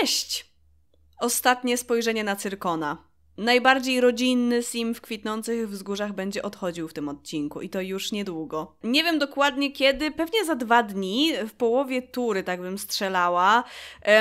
Cześć! Ostatnie spojrzenie na Cyrkona. Najbardziej rodzinny sim w kwitnących wzgórzach będzie odchodził w tym odcinku i to już niedługo. Nie wiem dokładnie kiedy, pewnie za dwa dni, w połowie tury tak bym strzelała.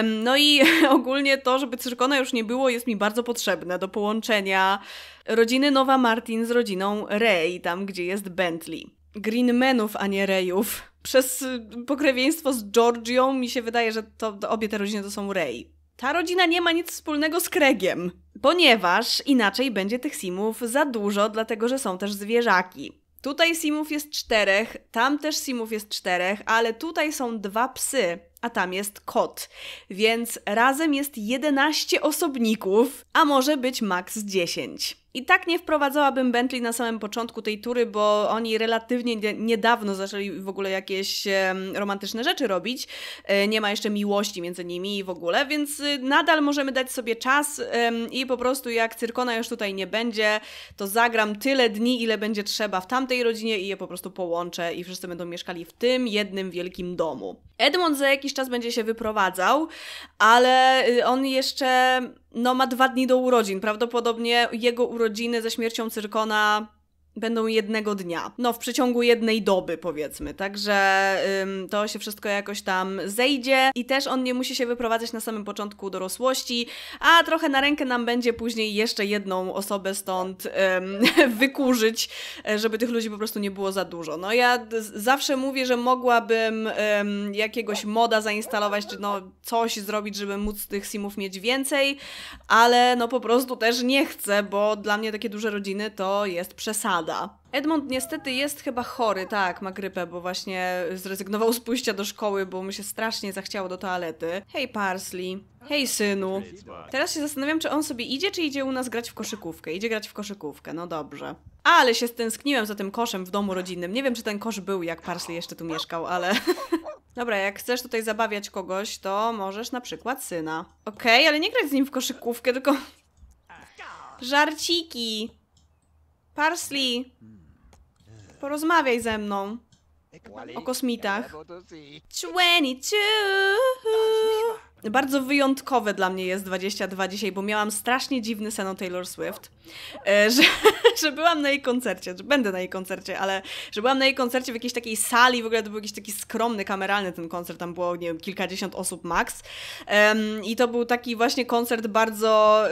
No i ogólnie to, żeby Cyrkona już nie było, jest mi bardzo potrzebne do połączenia rodziny Nowa Martin z rodziną Ray, tam gdzie jest Bentley. Greenmenów, a nie rejów przez y, pokrewieństwo z Georgią mi się wydaje, że to, to obie te rodziny to są Rey. Ta rodzina nie ma nic wspólnego z Kregiem, ponieważ inaczej będzie tych simów za dużo, dlatego że są też zwierzaki. Tutaj simów jest czterech, tam też simów jest czterech, ale tutaj są dwa psy, a tam jest kot. Więc razem jest 11 osobników, a może być maks 10. I tak nie wprowadzałabym Bentley na samym początku tej tury, bo oni relatywnie niedawno zaczęli w ogóle jakieś romantyczne rzeczy robić. E, nie ma jeszcze miłości między nimi i w ogóle, więc y, nadal możemy dać sobie czas i po prostu jak Cyrkona już tutaj nie będzie, to zagram tyle dni, ile będzie trzeba w tamtej rodzinie i je po prostu połączę i wszyscy będą mieszkali w tym jednym wielkim domu. Edmond za jakiś jakiś czas będzie się wyprowadzał, ale y, on jeszcze no, ma dwa dni do urodzin. Prawdopodobnie jego urodziny ze śmiercią Cyrkona będą jednego dnia. No, w przeciągu jednej doby, powiedzmy. Także ym, to się wszystko jakoś tam zejdzie i też on nie musi się wyprowadzać na samym początku dorosłości, a trochę na rękę nam będzie później jeszcze jedną osobę stąd ym, wykurzyć, żeby tych ludzi po prostu nie było za dużo. No, ja zawsze mówię, że mogłabym ym, jakiegoś moda zainstalować, czy no, coś zrobić, żeby móc tych simów mieć więcej, ale no po prostu też nie chcę, bo dla mnie takie duże rodziny to jest przesada pada. Edmund niestety jest chyba chory, tak, ma grypę, bo właśnie zrezygnował z pójścia do szkoły, bo mu się strasznie zachciało do toalety. Hej Parsley, hej synu. Teraz się zastanawiam, czy on sobie idzie, czy idzie u nas grać w koszykówkę. Idzie grać w koszykówkę, no dobrze. Ale się stęskniłem za tym koszem w domu rodzinnym. Nie wiem, czy ten kosz był, jak Parsley jeszcze tu mieszkał, ale... Dobra, jak chcesz tutaj zabawiać kogoś, to możesz na przykład syna. Okej, okay, ale nie grać z nim w koszykówkę, tylko... Żarciki! Parsley, porozmawiaj ze mną o kosmitach. 22! Bardzo wyjątkowe dla mnie jest 22 dzisiaj, bo miałam strasznie dziwny sen o Taylor Swift, e, że, że byłam na jej koncercie, że będę na jej koncercie, ale że byłam na jej koncercie w jakiejś takiej sali, w ogóle to był jakiś taki skromny, kameralny ten koncert, tam było, nie wiem, kilkadziesiąt osób max. Um, I to był taki właśnie koncert bardzo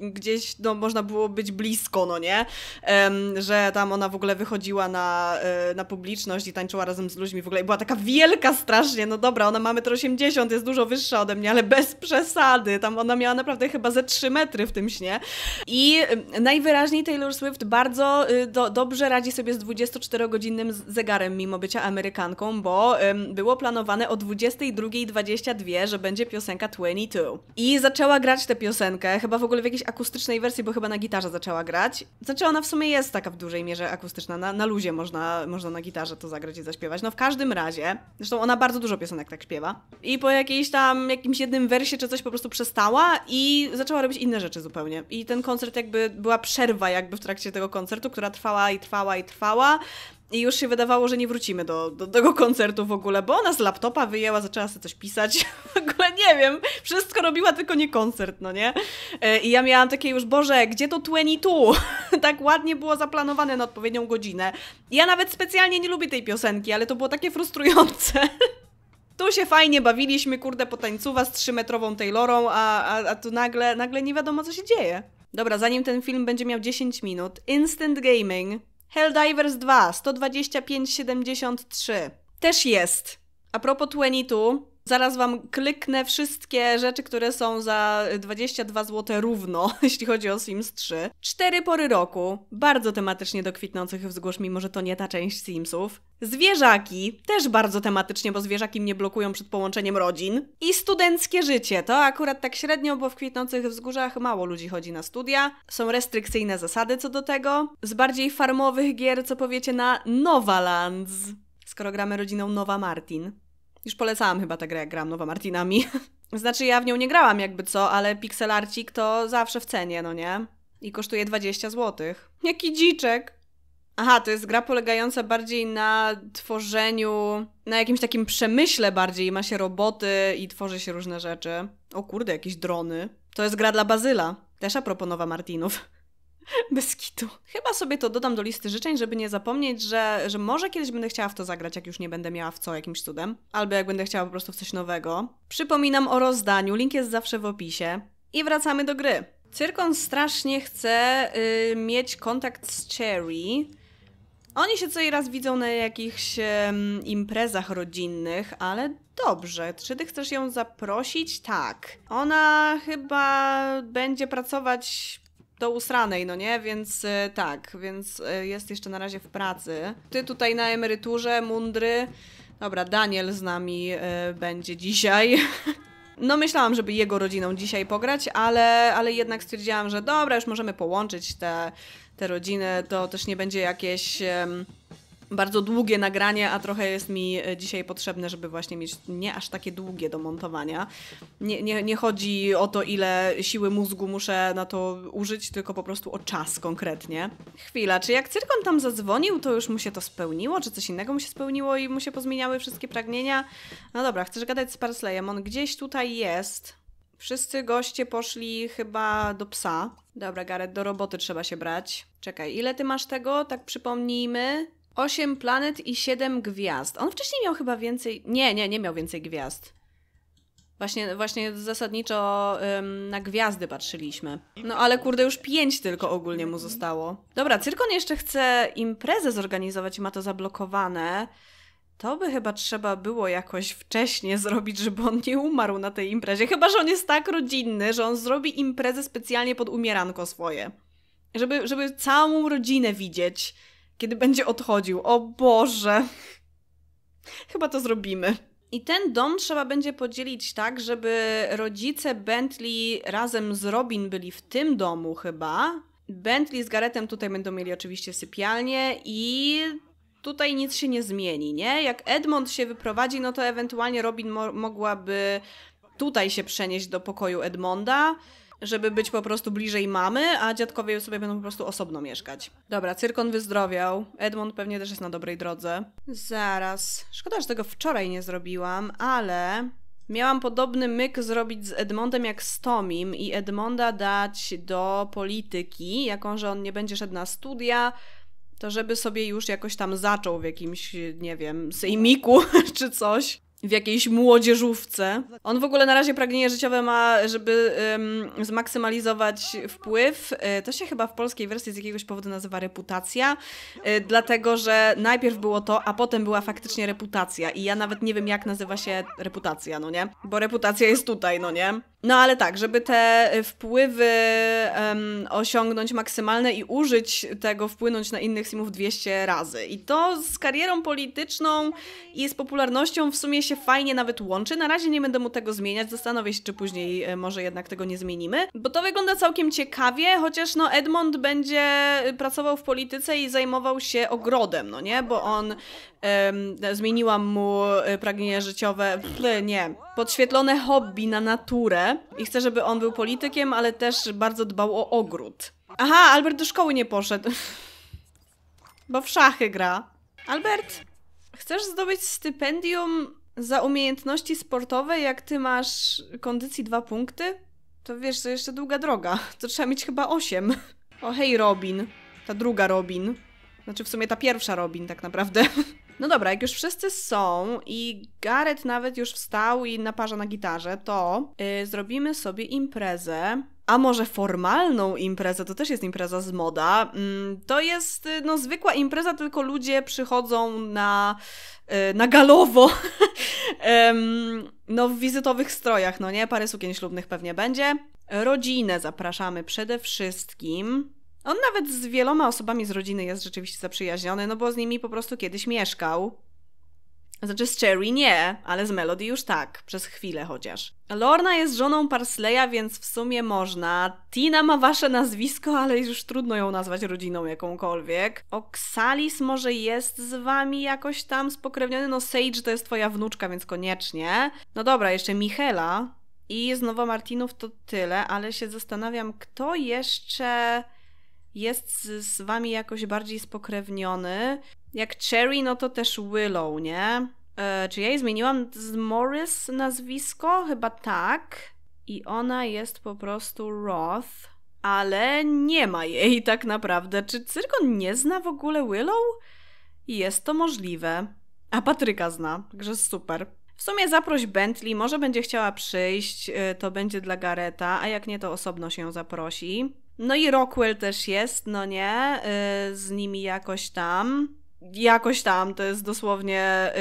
y, gdzieś, no można było być blisko, no nie? Um, że tam ona w ogóle wychodziła na, y, na publiczność i tańczyła razem z ludźmi w ogóle i była taka wielka strasznie, no dobra, ona ma metr 80, jest dużo wyższa ode mnie, ale bez przesady, tam ona miała naprawdę chyba ze 3 metry w tym śnie. I y, najwyraźniej Taylor Swift Swift bardzo y, do, dobrze radzi sobie z 24-godzinnym zegarem mimo bycia Amerykanką, bo ym, było planowane o 22.22, że będzie piosenka 22. I zaczęła grać tę piosenkę, chyba w ogóle w jakiejś akustycznej wersji, bo chyba na gitarze zaczęła grać. Znaczy ona w sumie jest taka w dużej mierze akustyczna, na, na luzie można, można na gitarze to zagrać i zaśpiewać. No w każdym razie, zresztą ona bardzo dużo piosenek tak śpiewa. I po jakiejś tam, jakimś jednym wersie czy coś po prostu przestała i zaczęła robić inne rzeczy zupełnie. I ten koncert jakby była przerwa jakby w trakcie trakcie tego koncertu, która trwała i trwała i trwała. I już się wydawało, że nie wrócimy do, do tego koncertu w ogóle, bo ona z laptopa wyjęła, zaczęła sobie coś pisać. W ogóle nie wiem, wszystko robiła, tylko nie koncert, no nie? E, I ja miałam takie już, Boże, gdzie to 22? tak ładnie było zaplanowane na odpowiednią godzinę. ja nawet specjalnie nie lubię tej piosenki, ale to było takie frustrujące. Tu się fajnie bawiliśmy, kurde, po tańcuwa z trzymetrową Taylorą, a, a, a tu nagle, nagle nie wiadomo, co się dzieje. Dobra, zanim ten film będzie miał 10 minut. Instant Gaming. Helldivers 2, 125,73. Też jest. A propos 22, Zaraz wam kliknę wszystkie rzeczy, które są za 22 zł równo, jeśli chodzi o Sims 3. Cztery pory roku, bardzo tematycznie do kwitnących wzgórz, mimo że to nie ta część Simsów. Zwierzaki, też bardzo tematycznie, bo zwierzaki mnie blokują przed połączeniem rodzin. I studenckie życie, to akurat tak średnio, bo w kwitnących wzgórzach mało ludzi chodzi na studia. Są restrykcyjne zasady co do tego. Z bardziej farmowych gier, co powiecie na Nowalands, skoro gramy rodziną Nowa Martin. Już polecałam chyba tę grę, jak gram Nowa Martinami. znaczy ja w nią nie grałam jakby co, ale pixelarcik to zawsze w cenie, no nie? I kosztuje 20 zł. Jaki dziczek! Aha, to jest gra polegająca bardziej na tworzeniu, na jakimś takim przemyśle bardziej. Ma się roboty i tworzy się różne rzeczy. O kurde, jakieś drony. To jest gra dla Bazyla. Też a propos Nowa Martinów. Bez kitu. Chyba sobie to dodam do listy życzeń, żeby nie zapomnieć, że, że może kiedyś będę chciała w to zagrać, jak już nie będę miała w co jakimś cudem, albo jak będę chciała po prostu w coś nowego. Przypominam o rozdaniu, link jest zawsze w opisie. I wracamy do gry. Cyrkon strasznie chce y, mieć kontakt z Cherry. Oni się co i raz widzą na jakichś imprezach rodzinnych, ale dobrze. Czy ty chcesz ją zaprosić? Tak. Ona chyba będzie pracować do usranej, no nie? Więc y, tak, więc y, jest jeszcze na razie w pracy. Ty tutaj na emeryturze, mundry. Dobra, Daniel z nami y, będzie dzisiaj. No myślałam, żeby jego rodziną dzisiaj pograć, ale, ale jednak stwierdziłam, że dobra, już możemy połączyć te, te rodziny, to też nie będzie jakieś bardzo długie nagranie, a trochę jest mi e, dzisiaj potrzebne, żeby właśnie mieć nie aż takie długie do montowania. Nie, nie, nie chodzi o to, ile siły mózgu muszę na to użyć, tylko po prostu o czas konkretnie. Chwila, czy jak Cyrkon tam zadzwonił, to już mu się to spełniło, czy coś innego mu się spełniło i mu się pozmieniały wszystkie pragnienia? No dobra, chcesz gadać z Parsleyem, on gdzieś tutaj jest. Wszyscy goście poszli chyba do psa. Dobra, Gareth do roboty trzeba się brać. Czekaj, ile ty masz tego? Tak przypomnijmy. Osiem planet i siedem gwiazd. On wcześniej miał chyba więcej. Nie, nie, nie miał więcej gwiazd. Właśnie, właśnie zasadniczo ym, na gwiazdy patrzyliśmy. No ale kurde, już pięć tylko ogólnie mu zostało. Dobra, Cyrkon jeszcze chce imprezę zorganizować i ma to zablokowane. To by chyba trzeba było jakoś wcześniej zrobić, żeby on nie umarł na tej imprezie. Chyba, że on jest tak rodzinny, że on zrobi imprezę specjalnie pod umieranko swoje. Żeby, żeby całą rodzinę widzieć kiedy będzie odchodził. O Boże! Chyba to zrobimy. I ten dom trzeba będzie podzielić tak, żeby rodzice Bentley razem z Robin byli w tym domu chyba. Bentley z Garetem tutaj będą mieli oczywiście sypialnię i tutaj nic się nie zmieni, nie? Jak Edmond się wyprowadzi, no to ewentualnie Robin mo mogłaby tutaj się przenieść do pokoju Edmonda żeby być po prostu bliżej mamy, a dziadkowie sobie będą po prostu osobno mieszkać. Dobra, Cyrkon wyzdrowiał. Edmund pewnie też jest na dobrej drodze. Zaraz. Szkoda, że tego wczoraj nie zrobiłam, ale Miałam podobny myk zrobić z Edmondem jak z Tomim i Edmonda dać do polityki, jako że on nie będzie szedł na studia, to żeby sobie już jakoś tam zaczął w jakimś, nie wiem, sejmiku czy coś w jakiejś młodzieżówce. On w ogóle na razie pragnienie życiowe ma, żeby ym, zmaksymalizować wpływ. E, to się chyba w polskiej wersji z jakiegoś powodu nazywa reputacja, e, dlatego że najpierw było to, a potem była faktycznie reputacja. I ja nawet nie wiem, jak nazywa się reputacja, no nie? Bo reputacja jest tutaj, no nie? No ale tak, żeby te y, wpływy um, osiągnąć maksymalne i użyć tego, wpłynąć na innych Simów 200 razy. I to z karierą polityczną i z popularnością w sumie się fajnie nawet łączy. Na razie nie będę mu tego zmieniać, zastanowię się, czy później y, może jednak tego nie zmienimy. Bo to wygląda całkiem ciekawie, chociaż no Edmond będzie y, pracował w polityce i zajmował się ogrodem, no nie? Bo on zmieniłam mu pragnienia życiowe, nie, podświetlone hobby na naturę, i chcę, żeby on był politykiem, ale też bardzo dbał o ogród. Aha, Albert do szkoły nie poszedł. Bo w szachy gra. Albert, chcesz zdobyć stypendium za umiejętności sportowe, jak ty masz kondycji dwa punkty? To wiesz, to jeszcze długa droga. To trzeba mieć chyba osiem. O hej Robin. Ta druga Robin. Znaczy w sumie ta pierwsza Robin tak naprawdę. No dobra, jak już wszyscy są i Gareth nawet już wstał i naparza na gitarze, to yy, zrobimy sobie imprezę. A może formalną imprezę, to też jest impreza z moda. Mm, to jest y, no, zwykła impreza, tylko ludzie przychodzą na, y, na galowo. no, w wizytowych strojach, no nie? Parę sukien ślubnych pewnie będzie. Rodzinę zapraszamy przede wszystkim. On nawet z wieloma osobami z rodziny jest rzeczywiście zaprzyjaźniony, no bo z nimi po prostu kiedyś mieszkał. Znaczy z Cherry nie, ale z Melody już tak, przez chwilę chociaż. Lorna jest żoną Parsleya, więc w sumie można. Tina ma wasze nazwisko, ale już trudno ją nazwać rodziną jakąkolwiek. Oxalis może jest z wami jakoś tam spokrewniony, no Sage to jest twoja wnuczka, więc koniecznie. No dobra, jeszcze Michela. I znowu Martinów to tyle, ale się zastanawiam, kto jeszcze jest z, z wami jakoś bardziej spokrewniony. Jak Cherry, no to też Willow, nie? E, czy ja jej zmieniłam z Morris nazwisko? Chyba tak. I ona jest po prostu Roth, ale nie ma jej tak naprawdę. Czy Cyrkon nie zna w ogóle Willow? Jest to możliwe. A Patryka zna, także super. W sumie zaproś Bentley, może będzie chciała przyjść, e, to będzie dla Gareta, a jak nie, to osobno się zaprosi. No i Rockwell też jest, no nie, y, z nimi jakoś tam. Jakoś tam, to jest dosłownie,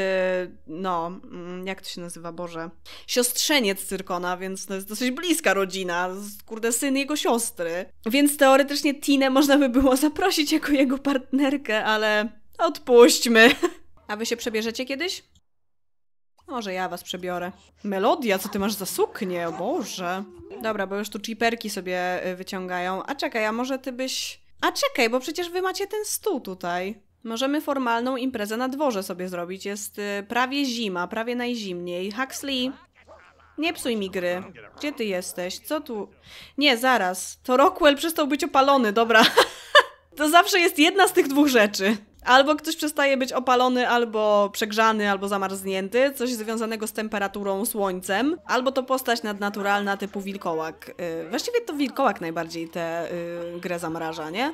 y, no, mm, jak to się nazywa, Boże, siostrzeniec Cyrkona, więc to jest dosyć bliska rodzina, kurde, syn jego siostry. Więc teoretycznie Tinę można by było zaprosić jako jego partnerkę, ale odpuśćmy. A wy się przebierzecie kiedyś? Może ja was przebiorę. Melodia, co ty masz za suknię, o Boże. Dobra, bo już tu chiperki sobie y, wyciągają. A czekaj, a może ty byś... A czekaj, bo przecież wy macie ten stół tutaj. Możemy formalną imprezę na dworze sobie zrobić. Jest y, prawie zima, prawie najzimniej. Huxley, nie psuj mi gry. Gdzie ty jesteś? Co tu? Nie, zaraz. To Rockwell przestał być opalony, dobra. to zawsze jest jedna z tych dwóch rzeczy. Albo ktoś przestaje być opalony, albo przegrzany, albo zamarznięty, coś związanego z temperaturą, słońcem, albo to postać nadnaturalna typu wilkołak. Y, właściwie to wilkołak najbardziej tę y, grę zamraża, nie?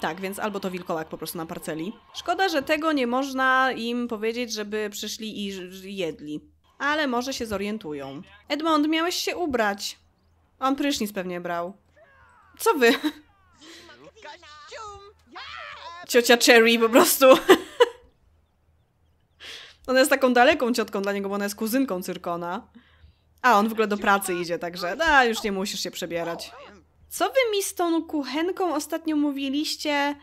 tak, więc albo to wilkołak po prostu na parceli. Szkoda, że tego nie można im powiedzieć, żeby przyszli i jedli. Ale może się zorientują. Edmond, miałeś się ubrać. On prysznic pewnie brał. Co wy? ciocia Cherry po prostu. Ona jest taką daleką ciotką dla niego, bo ona jest kuzynką Cyrkona. A, on w ogóle do pracy idzie, także da, no, już nie musisz się przebierać. Co wy mi z tą kuchenką ostatnio mówiliście?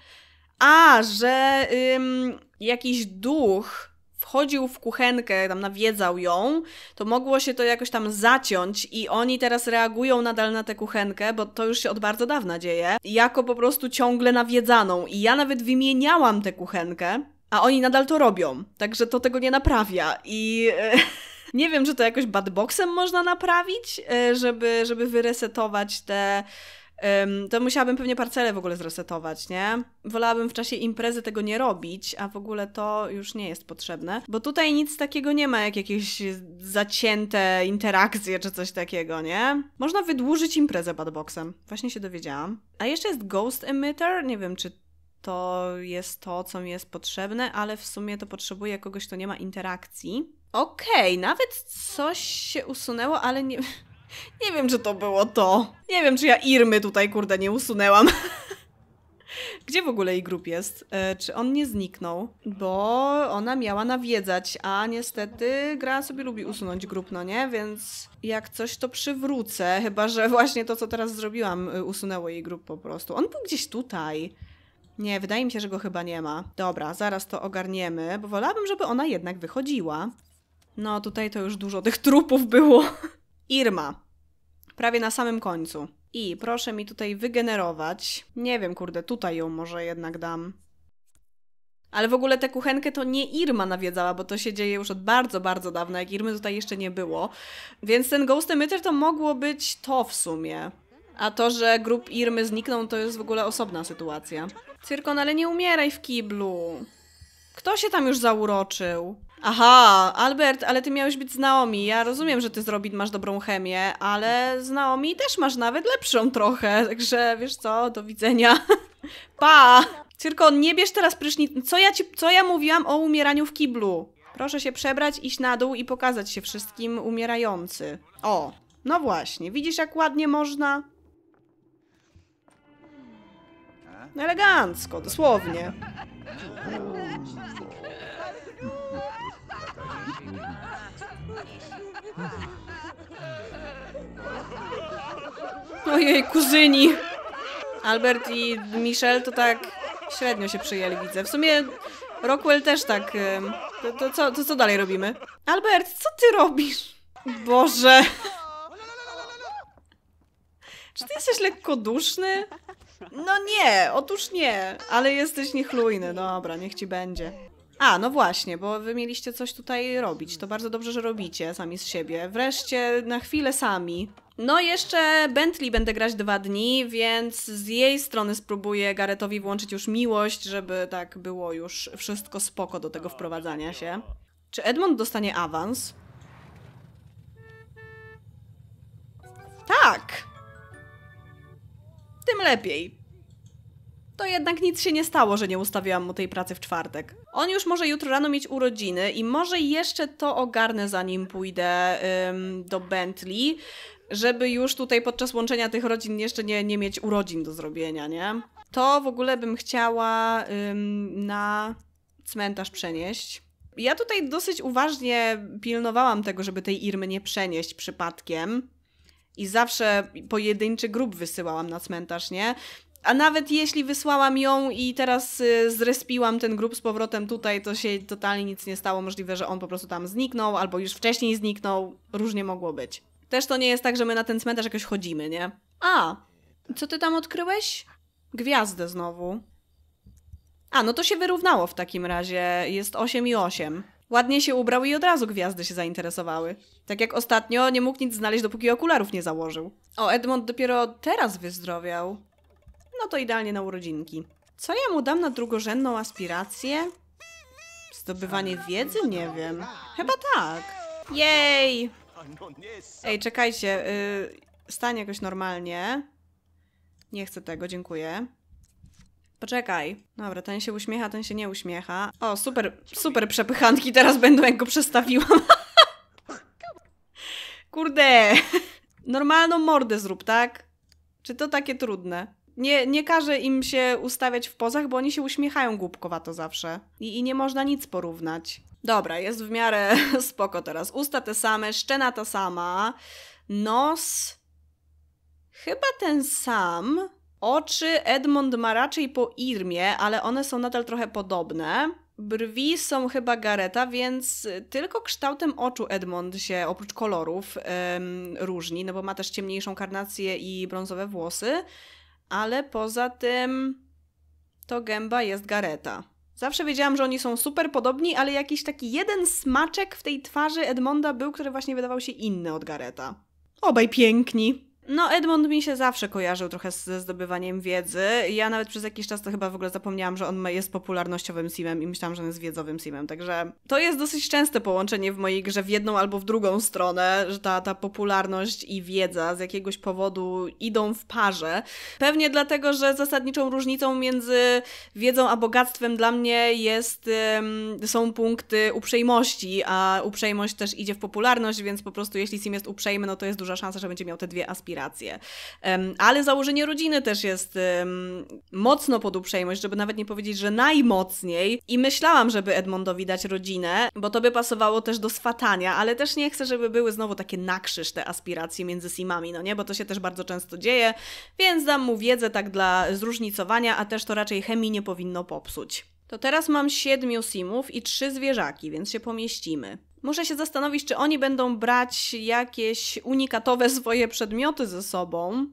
A, że ym, jakiś duch wchodził w kuchenkę, tam nawiedzał ją, to mogło się to jakoś tam zaciąć i oni teraz reagują nadal na tę kuchenkę, bo to już się od bardzo dawna dzieje, jako po prostu ciągle nawiedzaną. I ja nawet wymieniałam tę kuchenkę, a oni nadal to robią, także to tego nie naprawia i... E, nie wiem, czy to jakoś badboxem można naprawić, e, żeby, żeby wyresetować te to musiałabym pewnie parcelę w ogóle zresetować, nie? Wolałabym w czasie imprezy tego nie robić, a w ogóle to już nie jest potrzebne, bo tutaj nic takiego nie ma, jak jakieś zacięte interakcje czy coś takiego, nie? Można wydłużyć imprezę badboxem. Właśnie się dowiedziałam. A jeszcze jest Ghost Emitter, nie wiem czy to jest to, co mi jest potrzebne, ale w sumie to potrzebuję kogoś, kto nie ma interakcji. Okej, okay, nawet coś się usunęło, ale nie nie wiem, czy to było to. Nie wiem, czy ja Irmy tutaj, kurde, nie usunęłam. Gdzie w ogóle jej grup jest? E, czy on nie zniknął? Bo ona miała nawiedzać, a niestety gra sobie lubi usunąć grup, no nie? Więc jak coś to przywrócę, chyba że właśnie to, co teraz zrobiłam, y, usunęło jej grup po prostu. On był gdzieś tutaj. Nie, wydaje mi się, że go chyba nie ma. Dobra, zaraz to ogarniemy, bo wolałabym, żeby ona jednak wychodziła. No, tutaj to już dużo tych trupów było. Irma. Prawie na samym końcu. I proszę mi tutaj wygenerować. Nie wiem, kurde, tutaj ją może jednak dam. Ale w ogóle tę kuchenkę to nie Irma nawiedzała, bo to się dzieje już od bardzo, bardzo dawna, jak Irmy tutaj jeszcze nie było. Więc ten Ghost Emitter to mogło być to w sumie. A to, że grup Irmy zniknął, to jest w ogóle osobna sytuacja. Cyrkon, ale nie umieraj w kiblu. Kto się tam już zauroczył? Aha, Albert, ale ty miałeś być z Naomi. Ja rozumiem, że ty z Robin masz dobrą chemię, ale z Naomi też masz nawet lepszą trochę. Także wiesz co, do widzenia. Pa! Tylko nie bierz teraz prysznic. Co ja, ci, co ja mówiłam o umieraniu w kiblu? Proszę się przebrać, iść na dół i pokazać się wszystkim umierający. O, no właśnie. Widzisz, jak ładnie można? Elegancko, dosłownie. Ojej, kuzyni! Albert i Michelle to tak średnio się przyjęli, widzę. W sumie Rockwell też tak. To, to, co, to co dalej robimy? Albert, co ty robisz? Boże! Czy ty jesteś lekko duszny? No nie, otóż nie, ale jesteś niechlujny. Dobra, niech ci będzie. A, no właśnie, bo wy mieliście coś tutaj robić. To bardzo dobrze, że robicie sami z siebie. Wreszcie na chwilę sami. No jeszcze Bentley będę grać dwa dni, więc z jej strony spróbuję Garetowi włączyć już miłość, żeby tak było już wszystko spoko do tego wprowadzania się. Czy Edmond dostanie awans? Tak! Tym lepiej. To jednak nic się nie stało, że nie ustawiłam mu tej pracy w czwartek on już może jutro rano mieć urodziny i może jeszcze to ogarnę, zanim pójdę ym, do Bentley, żeby już tutaj podczas łączenia tych rodzin jeszcze nie, nie mieć urodzin do zrobienia, nie? To w ogóle bym chciała ym, na cmentarz przenieść. Ja tutaj dosyć uważnie pilnowałam tego, żeby tej Irmy nie przenieść przypadkiem. I zawsze pojedynczy grup wysyłałam na cmentarz, nie? A nawet jeśli wysłałam ją i teraz y, zrespiłam ten grup z powrotem tutaj, to się totalnie nic nie stało. Możliwe, że on po prostu tam zniknął, albo już wcześniej zniknął. Różnie mogło być. Też to nie jest tak, że my na ten cmentarz jakoś chodzimy, nie? A, co ty tam odkryłeś? Gwiazdę znowu. A, no to się wyrównało w takim razie. Jest 8 i 8. Ładnie się ubrał i od razu gwiazdy się zainteresowały. Tak jak ostatnio, nie mógł nic znaleźć, dopóki okularów nie założył. O, Edmond dopiero teraz wyzdrowiał. No to idealnie na urodzinki. Co ja mu dam na drugorzędną aspirację? Zdobywanie wiedzy? Nie wiem. Chyba tak. Jej! Ej, czekajcie. Yy, stań jakoś normalnie. Nie chcę tego, dziękuję. Poczekaj. Dobra, ten się uśmiecha, ten się nie uśmiecha. O, super, super przepychanki teraz będą, jak go przestawiłam. Kurde! Normalną mordę zrób, tak? Czy to takie trudne? nie, nie każe im się ustawiać w pozach, bo oni się uśmiechają głupkowato zawsze. I, I nie można nic porównać. Dobra, jest w miarę spoko teraz. Usta te same, szczena ta sama, nos chyba ten sam. Oczy Edmond ma raczej po Irmie, ale one są nadal trochę podobne. Brwi są chyba Gareta, więc tylko kształtem oczu Edmond się oprócz kolorów różni, no bo ma też ciemniejszą karnację i brązowe włosy ale poza tym to gęba jest Gareta. Zawsze wiedziałam, że oni są super podobni, ale jakiś taki jeden smaczek w tej twarzy Edmonda był, który właśnie wydawał się inny od Gareta. Obaj piękni. No, Edmond mi się zawsze kojarzył trochę ze zdobywaniem wiedzy. Ja nawet przez jakiś czas to chyba w ogóle zapomniałam, że on jest popularnościowym simem i myślałam, że on jest wiedzowym simem. Także to jest dosyć częste połączenie w mojej grze w jedną albo w drugą stronę, że ta, ta popularność i wiedza z jakiegoś powodu idą w parze. Pewnie dlatego, że zasadniczą różnicą między wiedzą a bogactwem dla mnie jest, są punkty uprzejmości, a uprzejmość też idzie w popularność, więc po prostu jeśli sim jest uprzejmy, no to jest duża szansa, że będzie miał te dwie aspiracje inspiracje. Ale założenie rodziny też jest mocno pod uprzejmość, żeby nawet nie powiedzieć, że najmocniej. I myślałam, żeby Edmondowi dać rodzinę, bo to by pasowało też do swatania, ale też nie chcę, żeby były znowu takie nakrzyż te aspiracje między simami, no nie? Bo to się też bardzo często dzieje, więc dam mu wiedzę tak dla zróżnicowania, a też to raczej chemii nie powinno popsuć. To teraz mam siedmiu simów i trzy zwierzaki, więc się pomieścimy muszę się zastanowić, czy oni będą brać jakieś unikatowe swoje przedmioty ze sobą.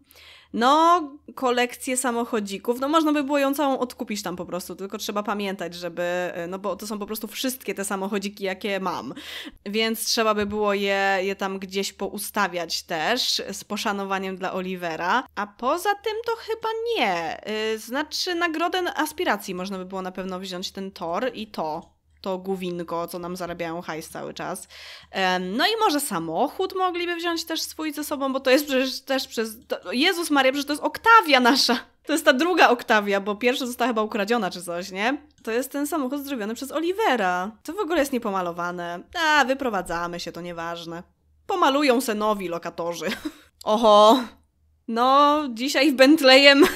No, kolekcję samochodzików, no można by było ją całą odkupić tam po prostu, tylko trzeba pamiętać, żeby, y, no bo to są po prostu wszystkie te samochodziki, jakie mam, więc trzeba by było je, je tam gdzieś poustawiać też, z poszanowaniem dla Olivera, a poza tym to chyba nie, y, znaczy nagrodę aspiracji można by było na pewno wziąć ten tor i to, to główinko, co nam zarabiają hajs cały czas. No i może samochód mogliby wziąć też swój ze sobą, bo to jest przecież też przez... Jezus Maria, przecież to jest Oktawia nasza. To jest ta druga Oktawia, bo pierwsza została chyba ukradziona czy coś, nie? To jest ten samochód zrobiony przez Olivera. To w ogóle jest niepomalowane. A, wyprowadzamy się, to nieważne. Pomalują se nowi lokatorzy. Oho, no dzisiaj w Bentleyem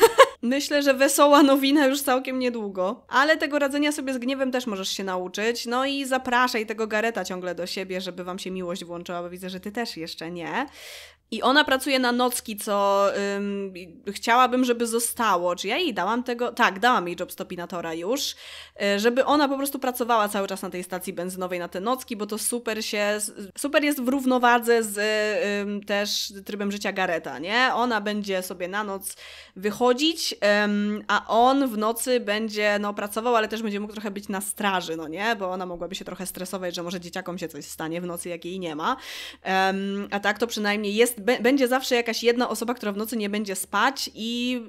Myślę, że wesoła nowina już całkiem niedługo, ale tego radzenia sobie z gniewem też możesz się nauczyć. No i zapraszaj tego Gareta ciągle do siebie, żeby wam się miłość włączała, bo widzę, że ty też jeszcze nie. I ona pracuje na nocki, co ym, chciałabym, żeby zostało. Czy ja jej dałam tego? Tak, dałam jej job stopinatora już, y, żeby ona po prostu pracowała cały czas na tej stacji benzynowej na te nocki, bo to super się, super jest w równowadze z y, ym, też trybem życia Gareta, nie? Ona będzie sobie na noc wychodzić, ym, a on w nocy będzie no, pracował, ale też będzie mógł trochę być na straży, no nie? Bo ona mogłaby się trochę stresować, że może dzieciakom się coś stanie w nocy, jak jej nie ma. a tak to przynajmniej jest jest, będzie zawsze jakaś jedna osoba, która w nocy nie będzie spać i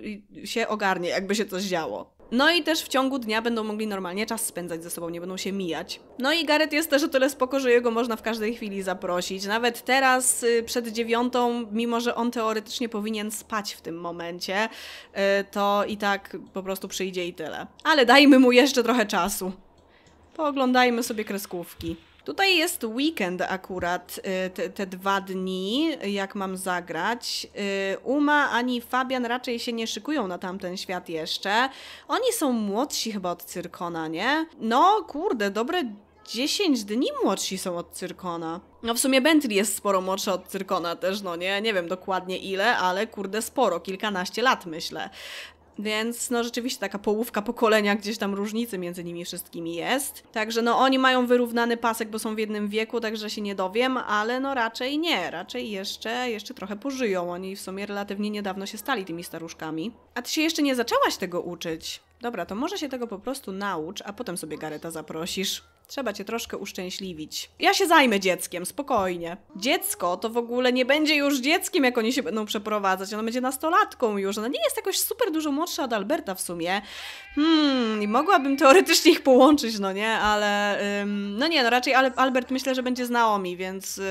się ogarnie, jakby się coś działo. No i też w ciągu dnia będą mogli normalnie czas spędzać ze sobą, nie będą się mijać. No i Gareth jest też o tyle spoko, że jego można w każdej chwili zaprosić. Nawet teraz y, przed dziewiątą, mimo że on teoretycznie powinien spać w tym momencie, y, to i tak po prostu przyjdzie i tyle. Ale dajmy mu jeszcze trochę czasu. Pooglądajmy sobie kreskówki. Tutaj jest weekend akurat, y, te, te dwa dni, jak mam zagrać. Y, Uma ani Fabian raczej się nie szykują na tamten świat jeszcze. Oni są młodsi chyba od Cyrkona, nie? No kurde, dobre 10 dni młodsi są od Cyrkona. No w sumie Bentley jest sporo młodszy od Cyrkona też, no nie, nie wiem dokładnie ile, ale kurde sporo, kilkanaście lat myślę. Więc no rzeczywiście taka połówka pokolenia gdzieś tam różnicy między nimi wszystkimi jest. Także no oni mają wyrównany pasek, bo są w jednym wieku, także się nie dowiem, ale no raczej nie, raczej jeszcze, jeszcze trochę pożyją. Oni w sumie relatywnie niedawno się stali tymi staruszkami. A ty się jeszcze nie zaczęłaś tego uczyć. Dobra, to może się tego po prostu naucz, a potem sobie Gareta zaprosisz. Trzeba cię troszkę uszczęśliwić. Ja się zajmę dzieckiem, spokojnie. Dziecko to w ogóle nie będzie już dzieckiem, jak oni się będą przeprowadzać. Ona będzie nastolatką już. Ona nie jest jakoś super dużo młodsza od Alberta w sumie. Hmm, i mogłabym teoretycznie ich połączyć, no nie, ale ym, no nie, no raczej Albert myślę, że będzie z Naomi, więc yy,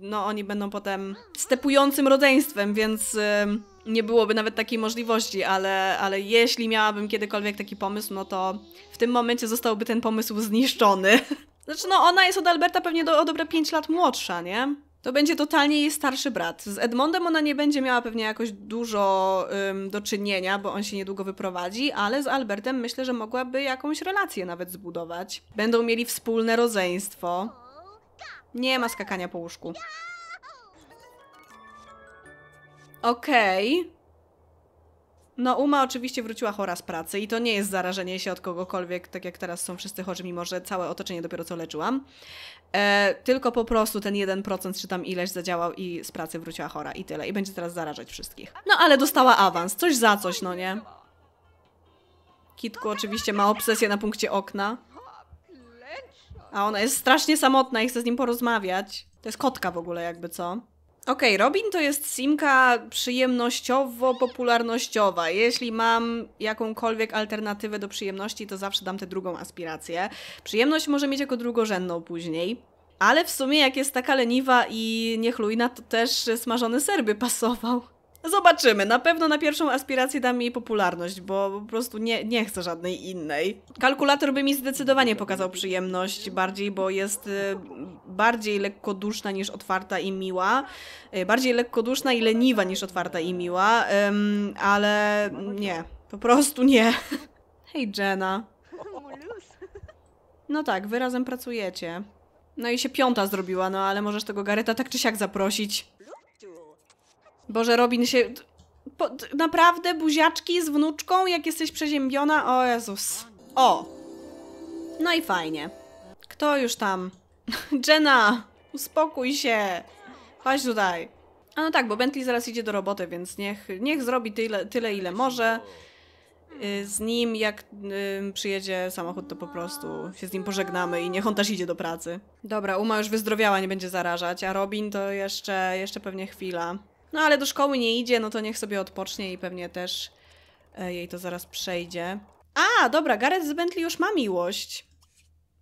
no oni będą potem stepującym rodzeństwem, więc... Yy, nie byłoby nawet takiej możliwości, ale, ale jeśli miałabym kiedykolwiek taki pomysł, no to w tym momencie zostałby ten pomysł zniszczony. Znaczy, no ona jest od Alberta pewnie do, o dobre 5 lat młodsza, nie? To będzie totalnie jej starszy brat. Z Edmondem ona nie będzie miała pewnie jakoś dużo ym, do czynienia, bo on się niedługo wyprowadzi, ale z Albertem myślę, że mogłaby jakąś relację nawet zbudować. Będą mieli wspólne rodzeństwo. Nie ma skakania po łóżku. Okej. Okay. No, Uma oczywiście wróciła chora z pracy i to nie jest zarażenie się od kogokolwiek, tak jak teraz są wszyscy chorzy, mimo że całe otoczenie dopiero co leczyłam. E, tylko po prostu ten 1% czy tam ileś zadziałał i z pracy wróciła chora i tyle. I będzie teraz zarażać wszystkich. No, ale dostała awans. Coś za coś, no nie? Kitku oczywiście ma obsesję na punkcie okna. A ona jest strasznie samotna i chce z nim porozmawiać. To jest kotka w ogóle jakby, co? Okej, okay, Robin to jest simka przyjemnościowo-popularnościowa. Jeśli mam jakąkolwiek alternatywę do przyjemności, to zawsze dam tę drugą aspirację. Przyjemność może mieć jako drugorzędną później. Ale w sumie jak jest taka leniwa i niechlujna, to też smażony serby pasował. Zobaczymy. Na pewno na pierwszą aspirację dam jej popularność, bo po prostu nie, nie chcę żadnej innej. Kalkulator by mi zdecydowanie pokazał przyjemność bardziej, bo jest y, bardziej lekkoduszna niż otwarta i miła. Y, bardziej lekkoduszna i leniwa niż otwarta i miła, ale nie. Po prostu nie. Hej, Jenna. No tak, wy razem pracujecie. No i się piąta zrobiła, no ale możesz tego Gareta tak czy siak zaprosić. Boże, Robin się... Po, naprawdę, buziaczki z wnuczką, jak jesteś przeziębiona? O Jezus. O! No i fajnie. Kto już tam? Jenna! Uspokój się! Chodź tutaj. A no tak, bo Bentley zaraz idzie do roboty, więc niech, niech zrobi tyle, tyle ile może. Y, z nim, jak przyjedzie samochód, to po prostu się z nim pożegnamy i niech on też idzie do pracy. Dobra, Uma już wyzdrowiała, nie będzie zarażać, a Robin to jeszcze, jeszcze pewnie chwila. No ale do szkoły nie idzie, no to niech sobie odpocznie i pewnie też e, jej to zaraz przejdzie. A, dobra, Gareth z Bentley już ma miłość.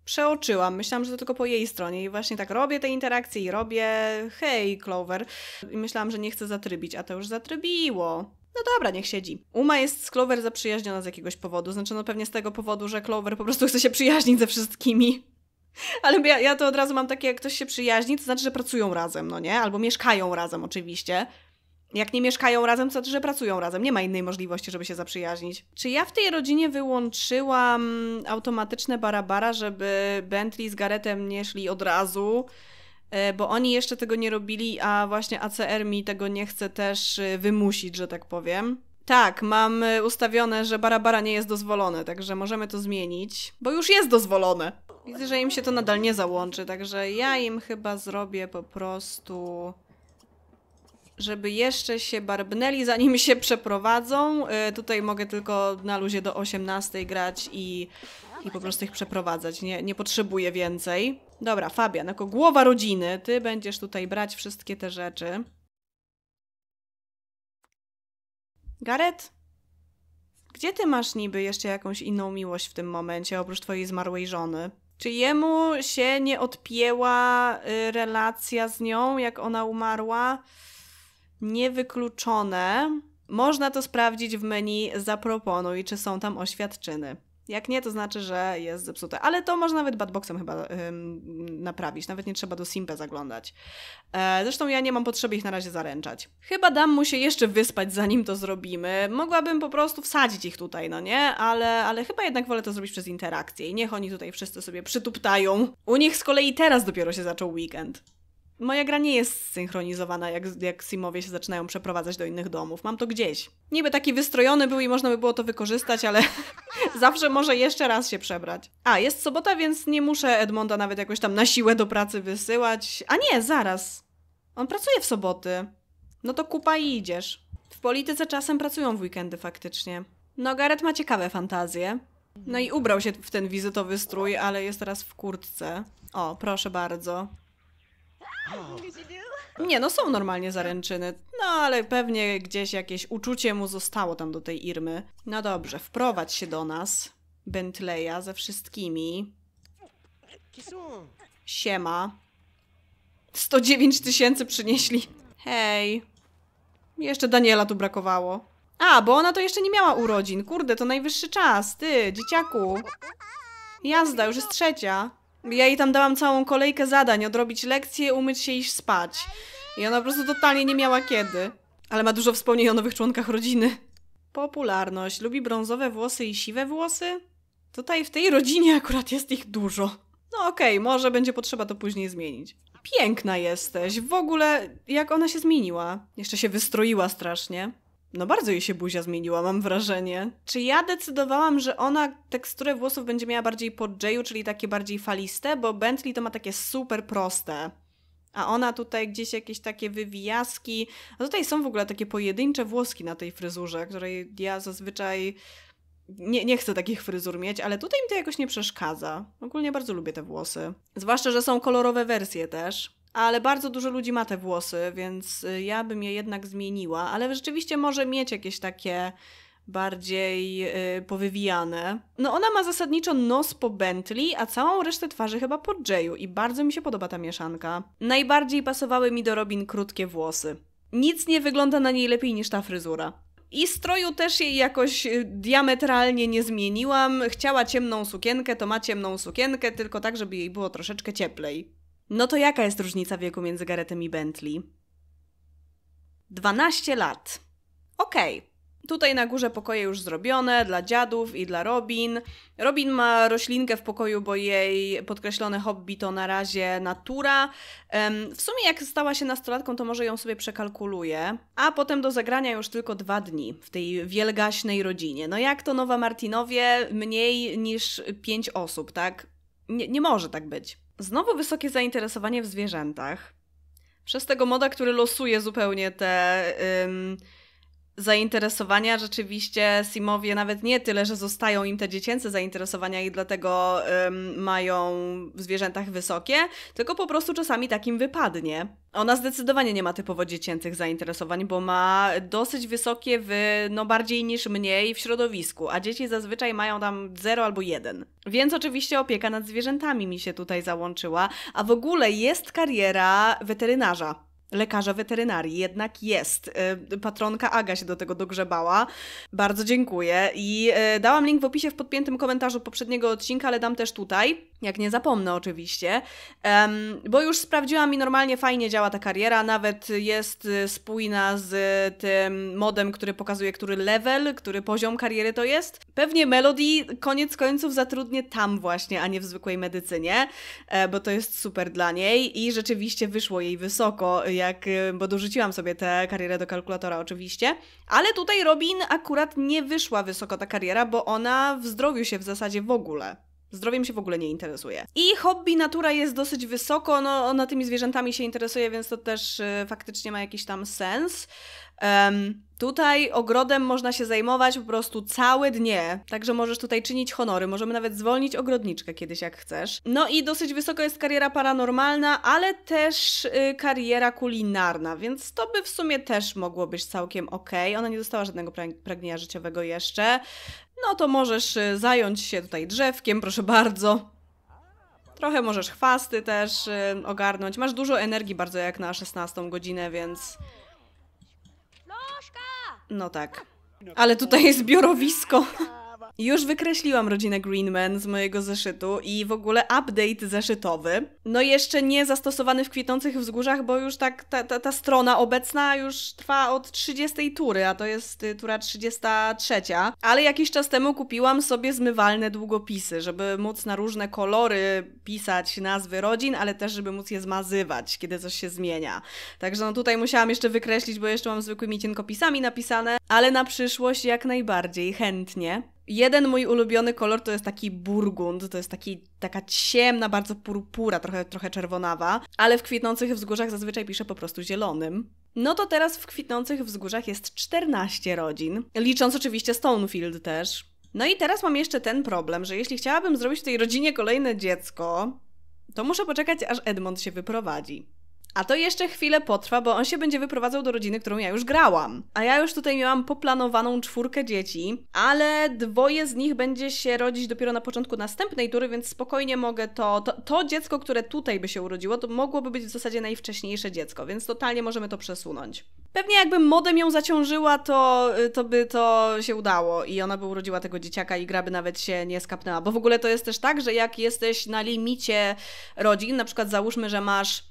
Przeoczyłam. Myślałam, że to tylko po jej stronie. I właśnie tak robię te interakcje i robię hej, Clover. I myślałam, że nie chcę zatrybić, a to już zatrybiło. No dobra, niech siedzi. Uma jest z Clover zaprzyjaźniona z jakiegoś powodu. Znaczy, no pewnie z tego powodu, że Clover po prostu chce się przyjaźnić ze wszystkimi. Ale ja, ja to od razu mam takie, jak ktoś się przyjaźni, to znaczy, że pracują razem, no nie? Albo mieszkają razem oczywiście. Jak nie mieszkają razem, to znaczy, że pracują razem. Nie ma innej możliwości, żeby się zaprzyjaźnić. Czy ja w tej rodzinie wyłączyłam automatyczne barabara, żeby Bentley z Garetem nie szli od razu? E, bo oni jeszcze tego nie robili, a właśnie ACR mi tego nie chce też e, wymusić, że tak powiem. Tak, mam e, ustawione, że barabara nie jest dozwolone, także możemy to zmienić, bo już jest dozwolone. Widzę, że im się to nadal nie załączy, także ja im chyba zrobię po prostu... Żeby jeszcze się barbnęli, zanim się przeprowadzą. Y, tutaj mogę tylko na luzie do 18 grać i, i po prostu ich przeprowadzać. Nie, nie potrzebuję więcej. Dobra, Fabian, jako głowa rodziny, ty będziesz tutaj brać wszystkie te rzeczy. Gareth, Gdzie ty masz niby jeszcze jakąś inną miłość w tym momencie, oprócz twojej zmarłej żony? Czy jemu się nie odpięła y, relacja z nią, jak ona umarła? Niewykluczone. Można to sprawdzić w menu Zaproponuj, czy są tam oświadczyny. Jak nie, to znaczy, że jest zepsute. Ale to można nawet badboxem chyba ym, naprawić. Nawet nie trzeba do Simpe zaglądać. E, zresztą ja nie mam potrzeby ich na razie zaręczać. Chyba dam mu się jeszcze wyspać, zanim to zrobimy. Mogłabym po prostu wsadzić ich tutaj, no nie? Ale, ale chyba jednak wolę to zrobić przez interakcję. I niech oni tutaj wszyscy sobie przytuptają. U nich z kolei teraz dopiero się zaczął weekend. Moja gra nie jest synchronizowana, jak, jak simowie się zaczynają przeprowadzać do innych domów. Mam to gdzieś. Niby taki wystrojony był i można by było to wykorzystać, ale zawsze może jeszcze raz się przebrać. A, jest sobota, więc nie muszę Edmonda nawet jakoś tam na siłę do pracy wysyłać. A nie, zaraz. On pracuje w soboty. No to kupa i idziesz. W polityce czasem pracują w weekendy faktycznie. No, Gareth ma ciekawe fantazje. No i ubrał się w ten wizytowy strój, ale jest teraz w kurtce. O, proszę bardzo. Nie, no są normalnie zaręczyny, no ale pewnie gdzieś jakieś uczucie mu zostało tam do tej Irmy. No dobrze, wprowadź się do nas, Bentleya, ze wszystkimi. Siema. 109 tysięcy przynieśli. Hej. Jeszcze Daniela tu brakowało. A, bo ona to jeszcze nie miała urodzin. Kurde, to najwyższy czas. Ty, dzieciaku. Jazda, już jest trzecia. Ja jej tam dałam całą kolejkę zadań, odrobić lekcje, umyć się i iść spać. I ona po prostu totalnie nie miała kiedy. Ale ma dużo wspomnień o nowych członkach rodziny. Popularność. Lubi brązowe włosy i siwe włosy? Tutaj w tej rodzinie akurat jest ich dużo. No okej, okay, może będzie potrzeba to później zmienić. Piękna jesteś. W ogóle, jak ona się zmieniła? Jeszcze się wystroiła strasznie no bardzo jej się buzia zmieniła, mam wrażenie. Czy ja decydowałam, że ona teksturę włosów będzie miała bardziej pod Jayu, czyli takie bardziej faliste, bo Bentley to ma takie super proste. A ona tutaj gdzieś jakieś takie wywijaski. A tutaj są w ogóle takie pojedyncze włoski na tej fryzurze, której ja zazwyczaj nie, nie chcę takich fryzur mieć, ale tutaj mi to jakoś nie przeszkadza. Ogólnie bardzo lubię te włosy. Zwłaszcza, że są kolorowe wersje też ale bardzo dużo ludzi ma te włosy, więc y, ja bym je jednak zmieniła, ale rzeczywiście może mieć jakieś takie bardziej yy, powywijane. No ona ma zasadniczo nos po Bentley, a całą resztę twarzy chyba po Jayu i bardzo mi się podoba ta mieszanka. Najbardziej pasowały mi do Robin krótkie włosy. Nic nie wygląda na niej lepiej niż ta fryzura. I stroju też jej jakoś y, diametralnie nie zmieniłam. Chciała ciemną sukienkę, to ma ciemną sukienkę, tylko tak, żeby jej było troszeczkę cieplej. No to jaka jest różnica wieku między Garethem i Bentley? 12 lat. Okej. Okay. Tutaj na górze pokoje już zrobione dla dziadów i dla Robin. Robin ma roślinkę w pokoju, bo jej podkreślone hobby to na razie natura. W sumie, jak stała się nastolatką, to może ją sobie przekalkuluje. A potem do zagrania już tylko dwa dni w tej wielgaśnej rodzinie. No jak to Nowa Martinowie mniej niż pięć osób, tak? Nie, nie może tak być. Znowu wysokie zainteresowanie w zwierzętach. Przez tego moda, który losuje zupełnie te zainteresowania rzeczywiście Simowie nawet nie tyle, że zostają im te dziecięce zainteresowania i dlatego ym, mają w zwierzętach wysokie, tylko po prostu czasami takim wypadnie. Ona zdecydowanie nie ma typowo dziecięcych zainteresowań, bo ma dosyć wysokie w, no bardziej niż mniej w środowisku, a dzieci zazwyczaj mają tam 0 albo 1. Więc oczywiście opieka nad zwierzętami mi się tutaj załączyła, a w ogóle jest kariera weterynarza lekarza weterynarii. Jednak jest. E, patronka Aga się do tego dogrzebała. Bardzo dziękuję. I e, dałam link w opisie w podpiętym komentarzu poprzedniego odcinka, ale dam też tutaj jak nie zapomnę oczywiście, bo już sprawdziłam i normalnie fajnie działa ta kariera, nawet jest y, spójna z tym modem, który pokazuje, który level, który poziom kariery to jest. Pewnie Melody koniec końców zatrudnię tam właśnie, a nie w zwykłej medycynie, e, bo to jest super dla niej i rzeczywiście wyszło jej wysoko, jak, y, bo dorzuciłam sobie tę karierę do kalkulatora oczywiście, ale tutaj Robin akurat nie wyszła wysoko ta kariera, bo ona w zdrowiu się w zasadzie w ogóle Zdrowiem się w ogóle nie interesuje. I hobby natura jest dosyć wysoko, no ona tymi zwierzętami się interesuje, więc to też y, faktycznie ma jakiś tam sens. Um, Tutaj ogrodem można się zajmować po prostu całe dnie, także możesz tutaj czynić honory, możemy nawet zwolnić ogrodniczkę kiedyś jak chcesz. No i dosyć wysoko jest kariera paranormalna, ale też y, kariera kulinarna, więc to by w sumie też mogło być całkiem ok. Ona nie dostała żadnego pragnienia życiowego jeszcze. No to możesz y, zająć się tutaj drzewkiem, proszę bardzo. Trochę możesz chwasty też y, ogarnąć. Masz dużo energii bardzo jak na 16 godzinę, więc... No tak. Ale tutaj jest biurowisko. Już wykreśliłam rodzinę Greenman z mojego zeszytu i w ogóle update zeszytowy. No jeszcze nie zastosowany w kwitnących wzgórzach, bo już tak ta, ta, ta strona obecna już trwa od 30 tury, a to jest y, tura 33. Ale jakiś czas temu kupiłam sobie zmywalne długopisy, żeby móc na różne kolory pisać nazwy rodzin, ale też żeby móc je zmazywać, kiedy coś się zmienia. Także no tutaj musiałam jeszcze wykreślić, bo jeszcze mam zwykłymi cienkopisami napisane, ale na przyszłość jak najbardziej chętnie. Jeden mój ulubiony kolor to jest taki burgund, to jest taki, taka ciemna, bardzo purpura, trochę, trochę czerwonawa, ale w kwitnących wzgórzach zazwyczaj piszę po prostu zielonym. No to teraz w kwitnących wzgórzach jest 14 rodzin, licząc oczywiście Stonefield też. No i teraz mam jeszcze ten problem, że jeśli chciałabym zrobić w tej rodzinie kolejne dziecko, to muszę poczekać, aż Edmond się wyprowadzi. A to jeszcze chwilę potrwa, bo on się będzie wyprowadzał do rodziny, którą ja już grałam. A ja już tutaj miałam poplanowaną czwórkę dzieci, ale dwoje z nich będzie się rodzić dopiero na początku następnej tury, więc spokojnie mogę to, to. To, dziecko, które tutaj by się urodziło, to mogłoby być w zasadzie najwcześniejsze dziecko, więc totalnie możemy to przesunąć. Pewnie jakby modem ją zaciążyła, to, y, to by to się udało i ona by urodziła tego dzieciaka i gra by nawet się nie skapnęła. Bo w ogóle to jest też tak, że jak jesteś na limicie rodzin, na przykład załóżmy, że masz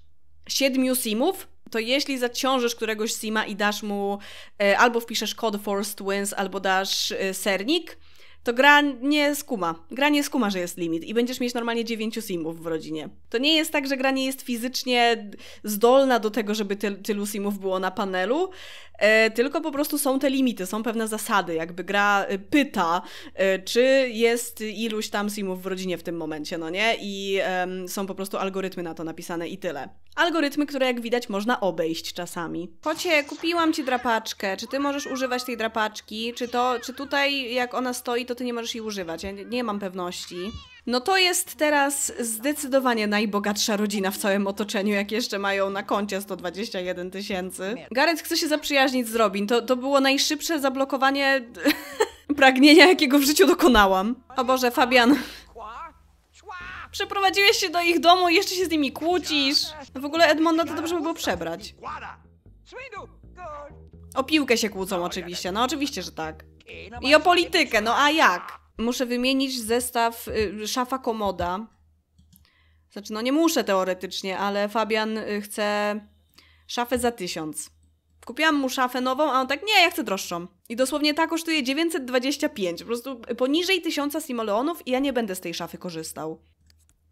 siedmiu simów, to jeśli zaciążysz któregoś sima i dasz mu, e, albo wpiszesz kod Force Twins, albo dasz e, sernik, to gra nie skuma. Gra nie skuma, że jest limit i będziesz mieć normalnie dziewięciu simów w rodzinie. To nie jest tak, że gra nie jest fizycznie zdolna do tego, żeby ty, tylu simów było na panelu, e, tylko po prostu są te limity, są pewne zasady, jakby gra e, pyta, e, czy jest iluś tam simów w rodzinie w tym momencie, no nie? I e, są po prostu algorytmy na to napisane i tyle. Algorytmy, które jak widać można obejść czasami. Chocie, kupiłam ci drapaczkę. Czy ty możesz używać tej drapaczki? Czy to, czy tutaj jak ona stoi, to to ty nie możesz jej używać. Ja nie, mam pewności. No to jest teraz zdecydowanie najbogatsza rodzina w całym otoczeniu, jak jeszcze mają na koncie 121 tysięcy. Gareth chce się zaprzyjaźnić z Robin. To, to było najszybsze zablokowanie pragnienia, jakiego w życiu dokonałam. O Boże, Fabian. Przeprowadziłeś się do ich domu i jeszcze się z nimi kłócisz. W ogóle Edmonda to dobrze by było przebrać. O piłkę się kłócą no, oczywiście, tak. no oczywiście, że tak. No I o politykę, no a jak? Muszę wymienić zestaw y, szafa komoda. Znaczy, no nie muszę teoretycznie, ale Fabian y, chce szafę za tysiąc. Kupiłam mu szafę nową, a on tak, nie, ja chcę droższą. I dosłownie ta kosztuje 925. Po prostu y, poniżej tysiąca simoleonów i ja nie będę z tej szafy korzystał.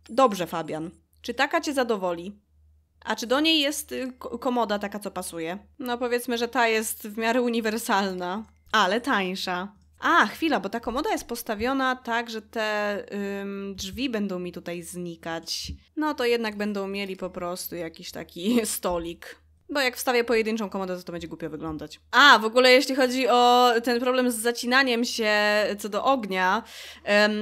Dobrze, Fabian. Czy taka cię zadowoli? A czy do niej jest y, komoda taka, co pasuje? No powiedzmy, że ta jest w miarę uniwersalna, ale tańsza. A, chwila, bo ta komoda jest postawiona tak, że te ym, drzwi będą mi tutaj znikać. No to jednak będą mieli po prostu jakiś taki stolik bo jak wstawię pojedynczą komodę, to to będzie głupio wyglądać. A, w ogóle jeśli chodzi o ten problem z zacinaniem się co do ognia,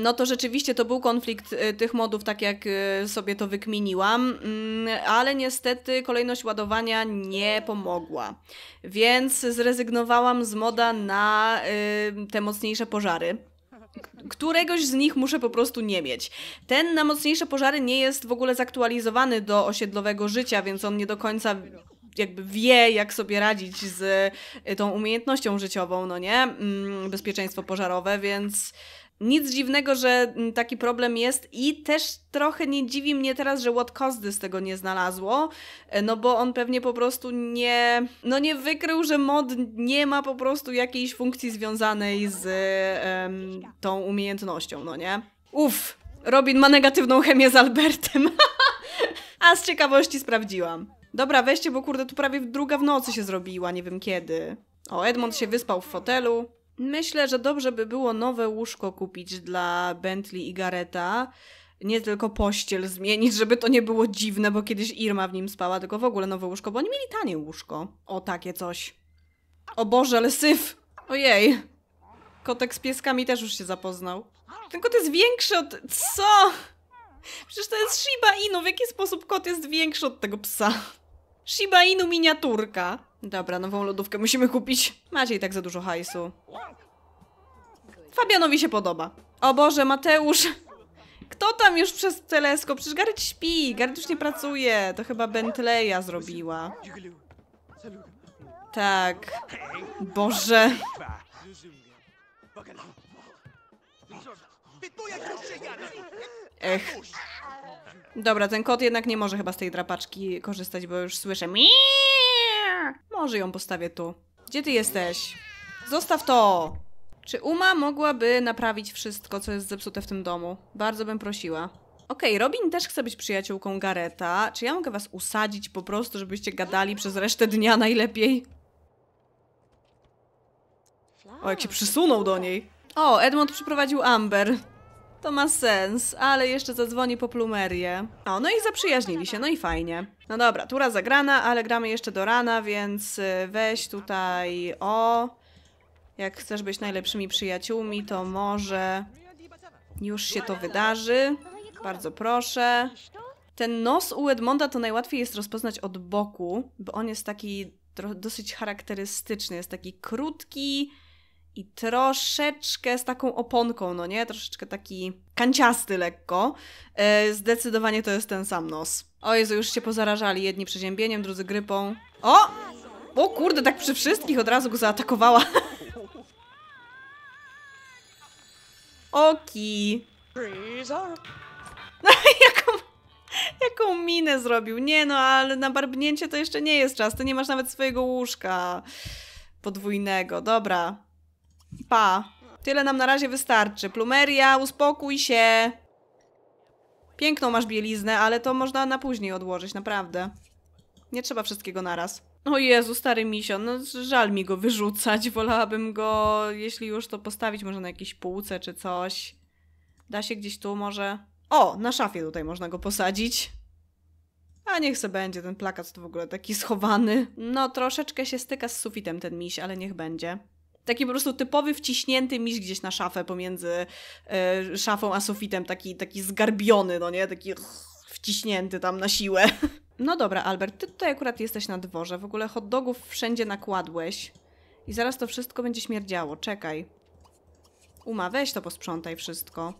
no to rzeczywiście to był konflikt e, tych modów, tak jak e, sobie to wykminiłam, mm, ale niestety kolejność ładowania nie pomogła. Więc zrezygnowałam z moda na te mocniejsze pożary któregoś z nich muszę po prostu nie mieć. Ten na mocniejsze pożary nie jest w ogóle zaktualizowany do osiedlowego życia, więc on nie do końca jakby wie, jak sobie radzić z e, tą umiejętnością życiową, no nie? Mm, bezpieczeństwo pożarowe, więc nic dziwnego, że mm, taki problem jest i też trochę nie dziwi mnie teraz, że Łotkosdy z tego nie znalazło, e, no bo on pewnie po prostu nie, no nie wykrył, że mod nie ma po prostu jakiejś funkcji związanej z um, tą umiejętnością, no nie? Uff, Robin ma negatywną chemię z Albertem. A z ciekawości sprawdziłam. Dobra, weźcie, bo kurde, tu prawie druga w nocy się zrobiła, nie wiem kiedy. O, Edmond się wyspał w fotelu. Myślę, że dobrze by było nowe łóżko kupić dla Bentley i Gareta. Nie tylko pościel zmienić, żeby to nie było dziwne, bo kiedyś Irma w nim spała, tylko w ogóle nowe łóżko, bo oni mieli tanie łóżko. O, takie coś. O Boże, ale syf! Ojej. Kotek z pieskami też już się zapoznał. Ten kot jest większy od... Co? Przecież to jest Shiba Inu. W jaki sposób kot jest większy od tego psa? Shiba Inu miniaturka. Dobra, nową lodówkę musimy kupić. Macie i tak za dużo hajsu. Fabianowi się podoba. O Boże, Mateusz! Kto tam już przez teleskop? Przecież Gard śpi, Gard już nie pracuje. To chyba Bentleya zrobiła. Tak. Boże. Ech. Dobra, ten kot jednak nie może chyba z tej drapaczki korzystać, bo już słyszę Może ją postawię tu. Gdzie ty jesteś? Zostaw to! Czy Uma mogłaby naprawić wszystko, co jest zepsute w tym domu? Bardzo bym prosiła. Okej, okay, Robin też chce być przyjaciółką Gareta. Czy ja mogę was usadzić po prostu, żebyście gadali przez resztę dnia najlepiej? O, jak się przysunął do niej. O, Edmund przyprowadził Amber. To ma sens, ale jeszcze zadzwoni po plumerię. O, no i zaprzyjaźnili się, no i fajnie. No dobra, tura zagrana, ale gramy jeszcze do rana, więc y, weź tutaj o. Jak chcesz być najlepszymi przyjaciółmi, to może już się to wydarzy. Bardzo proszę. Ten nos u Edmonda to najłatwiej jest rozpoznać od boku, bo on jest taki dosyć charakterystyczny. Jest taki krótki, i troszeczkę z taką oponką, no nie? Troszeczkę taki kanciasty lekko. E, zdecydowanie to jest ten sam nos. O Jezu, już się pozarażali. Jedni przeziębieniem, drudzy grypą. O! O kurde, tak przy wszystkich od razu go zaatakowała. Oki. No jaką, jaką minę zrobił. Nie no, ale na barbnięcie to jeszcze nie jest czas. Ty nie masz nawet swojego łóżka podwójnego. Dobra, Pa. Tyle nam na razie wystarczy. Plumeria, uspokój się. Piękną masz bieliznę, ale to można na później odłożyć, naprawdę. Nie trzeba wszystkiego naraz. O Jezu, stary misio, no żal mi go wyrzucać. Wolałabym go, jeśli już to postawić może na jakiejś półce czy coś. Da się gdzieś tu może... O, na szafie tutaj można go posadzić. A niech se będzie, ten plakat to w ogóle taki schowany. No, troszeczkę się styka z sufitem ten miś, ale niech będzie taki po prostu typowy wciśnięty miś gdzieś na szafę pomiędzy y, szafą a sufitem, taki, taki zgarbiony, no nie, taki wciśnięty tam na siłę. No dobra, Albert, ty tutaj akurat jesteś na dworze, w ogóle hot dogów wszędzie nakładłeś i zaraz to wszystko będzie śmierdziało, czekaj. Uma, weź to posprzątaj wszystko.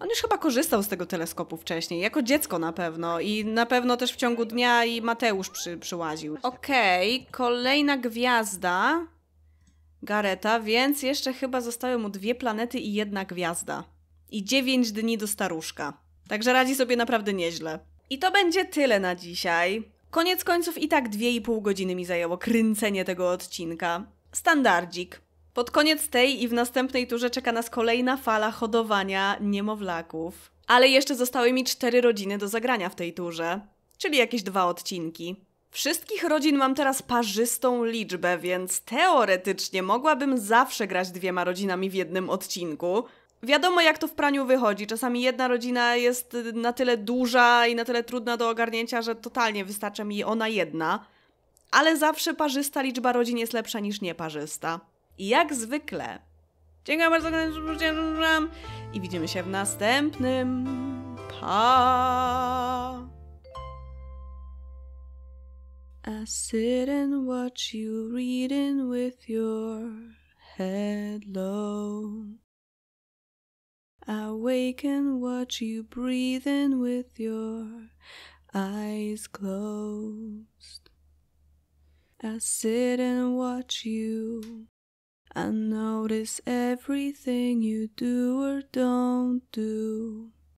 On już chyba korzystał z tego teleskopu wcześniej, jako dziecko na pewno i na pewno też w ciągu dnia i Mateusz przy, przyłaził. Okej, okay, kolejna gwiazda Gareta, więc jeszcze chyba zostały mu dwie planety i jedna gwiazda. I dziewięć dni do staruszka. Także radzi sobie naprawdę nieźle. I to będzie tyle na dzisiaj. Koniec końców i tak dwie i pół godziny mi zajęło kręcenie tego odcinka. Standardzik. Pod koniec tej i w następnej turze czeka nas kolejna fala hodowania niemowlaków. Ale jeszcze zostały mi cztery rodziny do zagrania w tej turze, czyli jakieś dwa odcinki. Wszystkich rodzin mam teraz parzystą liczbę, więc teoretycznie mogłabym zawsze grać dwiema rodzinami w jednym odcinku. Wiadomo, jak to w praniu wychodzi. Czasami jedna rodzina jest na tyle duża i na tyle trudna do ogarnięcia, że totalnie wystarcza mi ona jedna. Ale zawsze parzysta liczba rodzin jest lepsza niż nieparzysta. I jak zwykle. Dziękuję bardzo i widzimy się w następnym. Pa! I sit and watch you reading with your head low. I wake and watch you breathing with your eyes closed. I sit and watch you. I notice everything you do or don't do.